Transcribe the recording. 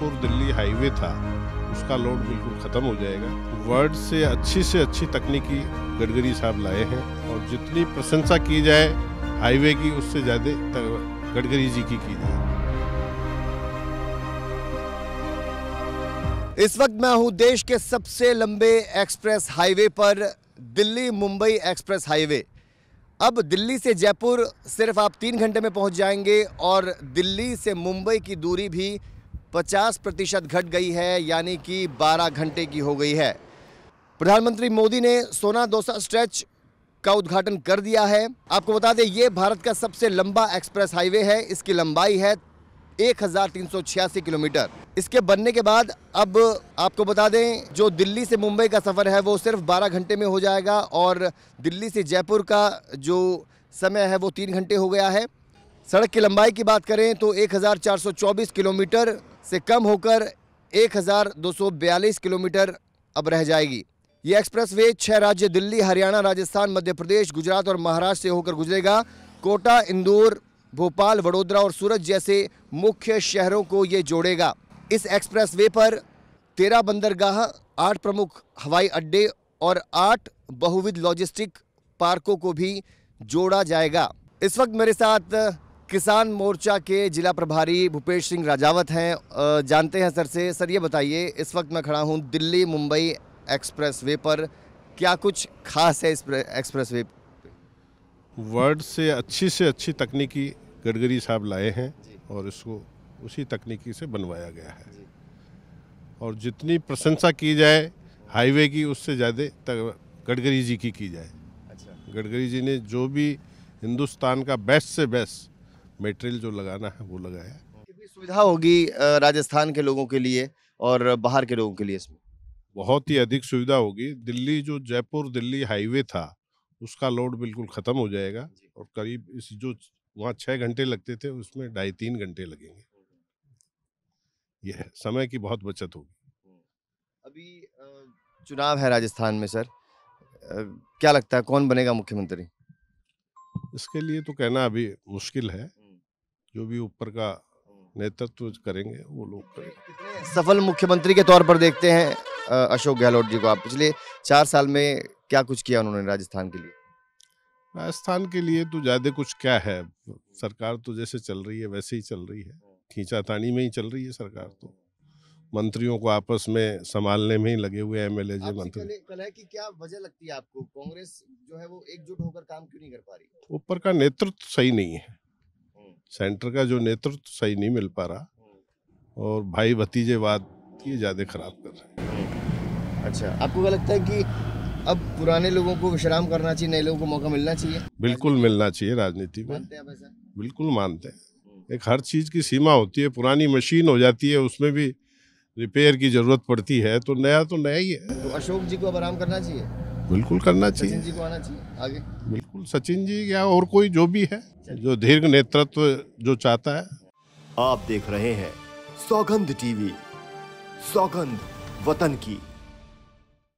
Kanpur Delhi highway था उसका load बिल्कुल ख़त्म हो जाएगा वर्ड से अच्छी से अच्छी तकनीकी गडकरी साहब लाए हैं और जितनी प्रशंसा की जाए हाईवे की उससे ज़्यादा गडकरी जी की की जाए इस वक्त मैं हूं देश के सबसे लंबे एक्सप्रेस हाईवे पर दिल्ली मुंबई एक्सप्रेस हाईवे अब दिल्ली से जयपुर सिर्फ आप तीन घंटे में पहुंच जाएंगे और दिल्ली से मुंबई की दूरी भी 50 प्रतिशत घट गई है यानी कि 12 घंटे की हो गई है प्रधानमंत्री मोदी ने सोना दोसा स्ट्रेच का उद्घाटन कर दिया है आपको बता दें ये भारत का सबसे लंबा एक्सप्रेस हाईवे है इसकी लंबाई है एक किलोमीटर इसके बनने के बाद अब आपको बता दें जो दिल्ली से मुंबई का सफ़र है वो सिर्फ 12 घंटे में हो जाएगा और दिल्ली से जयपुर का जो समय है वो तीन घंटे हो गया है सड़क की लंबाई की बात करें तो 1424 किलोमीटर से कम होकर 1242 किलोमीटर अब रह जाएगी ये एक्सप्रेसवे छह राज्य दिल्ली हरियाणा राजस्थान मध्य प्रदेश गुजरात और महाराष्ट्र से होकर गुजरेगा कोटा इंदौर भोपाल वडोदरा और सूरत जैसे मुख्य शहरों को ये जोड़ेगा इस एक्सप्रेसवे पर तेरह बंदरगाह आठ प्रमुख हवाई अड्डे और आठ बहुविध लॉजिस्टिक पार्कों को भी जोड़ा जाएगा इस वक्त मेरे साथ किसान मोर्चा के जिला प्रभारी भूपेश सिंह राजावत हैं जानते हैं सर से सर ये बताइए इस वक्त मैं खड़ा हूँ दिल्ली मुंबई एक्सप्रेस वे पर क्या कुछ खास है इस एक्सप्रेस वे वर्ड से अच्छी से अच्छी तकनीकी गडकरी साहब लाए हैं और इसको उसी तकनीकी से बनवाया गया है और जितनी प्रशंसा की जाए हाईवे की उससे ज़्यादा गडकरी जी की की जाए अच्छा गडकरी जी ने जो भी हिंदुस्तान का बेस्ट से बेस्ट मेटेरियल जो लगाना है वो लगाया कितनी सुविधा होगी राजस्थान के लोगों के लिए और बाहर के लोगों के लिए इसमें बहुत ही अधिक सुविधा होगी दिल्ली जो जयपुर दिल्ली हाईवे था उसका लोड बिल्कुल ख़त्म हो जाएगा और करीब इस जो वहाँ छः घंटे लगते थे उसमें ढाई तीन घंटे लगेंगे यह समय की बहुत बचत होगी अभी चुनाव है राजस्थान में सर क्या लगता है कौन बनेगा मुख्यमंत्री इसके लिए तो कहना अभी मुश्किल है जो भी ऊपर का हम्म। नेतृत्व करेंगे वो लोग करेंगे सफल मुख्यमंत्री के तौर पर देखते हैं अशोक गहलोत जी को आप पिछले चार साल में क्या कुछ किया उन्होंने राजस्थान के लिए राजस्थान के लिए तो ज़्यादा कुछ क्या है सरकार तो जैसे चल रही है वैसे ही चल रही है हम्म। खींचातानी में ही चल रही है सरकार तो हम्म। मंत्रियों को आपस में संभालने में ही लगे हुए एम एल मंत्री कल है कि क्या वजह लगती है आपको कांग्रेस जो है वो एकजुट होकर काम क्यों नहीं कर पा रही ऊपर का नेतृत्व सही नहीं है सेंटर का जो नेतृत्व सही नहीं मिल पा रहा और भाई भतीजे बात ये ज़्यादा खराब कर रहे हैं अच्छा आपको क्या लगता है कि अब पुराने लोगों को विश्राम करना चाहिए नए लोगों को मौका मिलना चाहिए बिल्कुल मिलना चाहिए राजनीति में बिल्कुल मानते हैं एक हर चीज़ की सीमा होती है पुरानी मशीन हो जाती है उसमें भी रिपेयर की ज़रूरत पड़ती है तो नया तो नया ही है तो अशोक जी को अब आराम करना चाहिए बिल्कुल करना चाहिए जी को आना चाहिए आगे सचिन जी या और कोई जो भी है जो दीर्घ नेतृत्व जो चाहता है आप देख रहे हैं सौगंध टीवी सौगंध वतन की